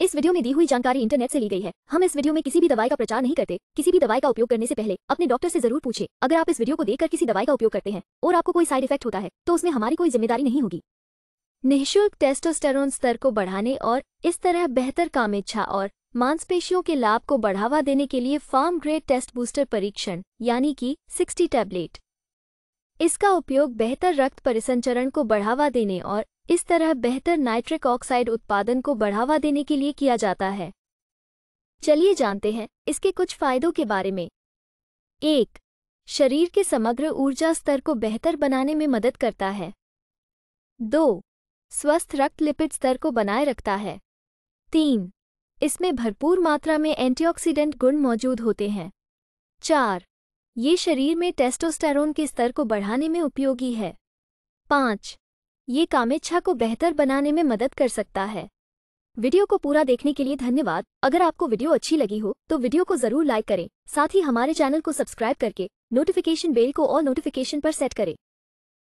इस वीडियो में दी हुई जानकारी इंटरनेट से ली गई है हम इस वीडियो में किसी भी दवाई का प्रचार नहीं करते किसी भी दवाई का उपयोग करने से पहले अपने डॉक्टर से जरूर पूछे अगर आप इस वीडियो को देखकर किसी दवाई का उपयोग करते हैं और आपको कोई साइड इफेक्ट होता है तो उसमें हमारी कोई जिम्मेदारी नहीं होगी निःशुल्क टेस्टोस्टेरोन स्तर को बढ़ाने और इस तरह बेहतर कामेच्छा और मांसपेशियों के लाभ को बढ़ावा देने के लिए फार्म ग्रेड टेस्ट बूस्टर परीक्षण यानी कि 60 टैबलेट इसका उपयोग बेहतर रक्त परिसंचरण को बढ़ावा देने और इस तरह बेहतर नाइट्रिक ऑक्साइड उत्पादन को बढ़ावा देने के लिए किया जाता है चलिए जानते हैं इसके कुछ फायदों के बारे में एक शरीर के समग्र ऊर्जा स्तर को बेहतर बनाने में मदद करता है दो स्वस्थ रक्त लिपिड स्तर को बनाए रखता है तीन इसमें भरपूर मात्रा में एंटीऑक्सीडेंट गुण मौजूद होते हैं चार ये शरीर में टेस्टोस्टेरोन के स्तर को बढ़ाने में उपयोगी है पाँच ये कामेच्छा को बेहतर बनाने में मदद कर सकता है वीडियो को पूरा देखने के लिए धन्यवाद अगर आपको वीडियो अच्छी लगी हो तो वीडियो को जरूर लाइक करें साथ ही हमारे चैनल को सब्सक्राइब करके नोटिफिकेशन बेल को और नोटिफिकेशन पर सेट करें